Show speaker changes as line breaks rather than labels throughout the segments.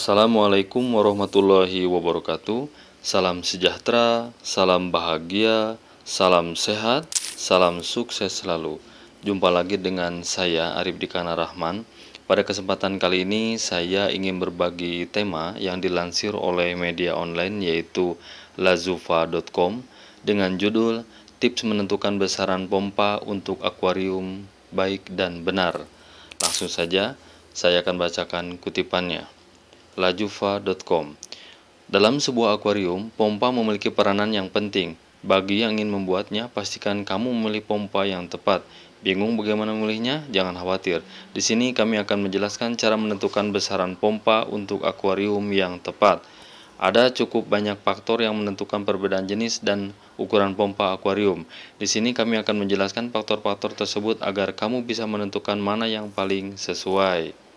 Assalamualaikum warahmatullahi wabarakatuh. Salam sejahtera, salam bahagia, salam sehat, salam sukses selalu. Jumpa lagi dengan saya Arif Dikana Rahman. Pada kesempatan kali ini saya ingin berbagi tema yang dilansir oleh media online yaitu lazufa.com dengan judul tips menentukan besaran pompa untuk akuarium baik dan benar. Langsung saja saya akan bacakan kutipannya lajuva.com. Dalam sebuah akuarium, pompa memiliki peranan yang penting. Bagi yang ingin membuatnya, pastikan kamu memilih pompa yang tepat. Bingung bagaimana memilihnya? Jangan khawatir. Di sini kami akan menjelaskan cara menentukan besaran pompa untuk akuarium yang tepat. Ada cukup banyak faktor yang menentukan perbedaan jenis dan ukuran pompa akuarium. Di sini kami akan menjelaskan faktor-faktor tersebut agar kamu bisa menentukan mana yang paling sesuai.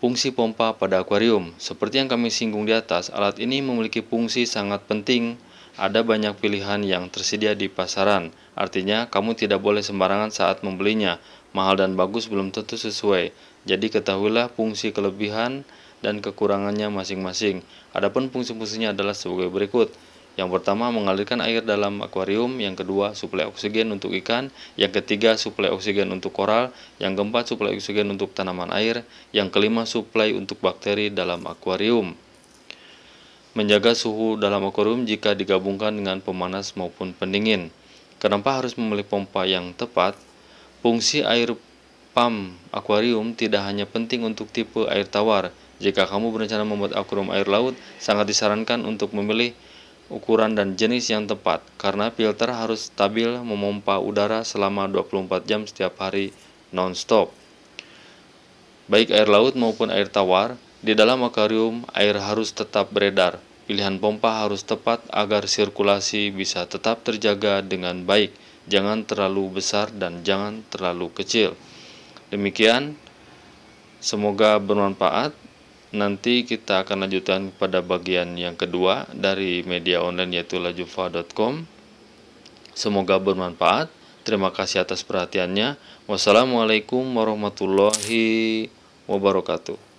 Fungsi pompa pada akuarium, seperti yang kami singgung di atas, alat ini memiliki fungsi sangat penting. Ada banyak pilihan yang tersedia di pasaran, artinya kamu tidak boleh sembarangan saat membelinya. Mahal dan bagus belum tentu sesuai, jadi ketahuilah fungsi kelebihan dan kekurangannya masing-masing. Adapun fungsi-fungsinya adalah sebagai berikut. Yang pertama mengalirkan air dalam akuarium, yang kedua suplai oksigen untuk ikan, yang ketiga suplai oksigen untuk koral, yang keempat suplai oksigen untuk tanaman air, yang kelima suplai untuk bakteri dalam akuarium. Menjaga suhu dalam akuarium jika digabungkan dengan pemanas maupun pendingin. Kenapa harus memilih pompa yang tepat? Fungsi air pam akuarium tidak hanya penting untuk tipe air tawar. Jika kamu berencana membuat akuarium air laut, sangat disarankan untuk memilih ukuran dan jenis yang tepat karena filter harus stabil memompa udara selama 24 jam setiap hari non-stop. Baik air laut maupun air tawar, di dalam akuarium air harus tetap beredar. Pilihan pompa harus tepat agar sirkulasi bisa tetap terjaga dengan baik. Jangan terlalu besar dan jangan terlalu kecil. Demikian, semoga bermanfaat. Nanti kita akan lanjutkan pada bagian yang kedua dari media online yaitu lajufa.com. Semoga bermanfaat. Terima kasih atas perhatiannya. Wassalamualaikum warahmatullahi wabarakatuh.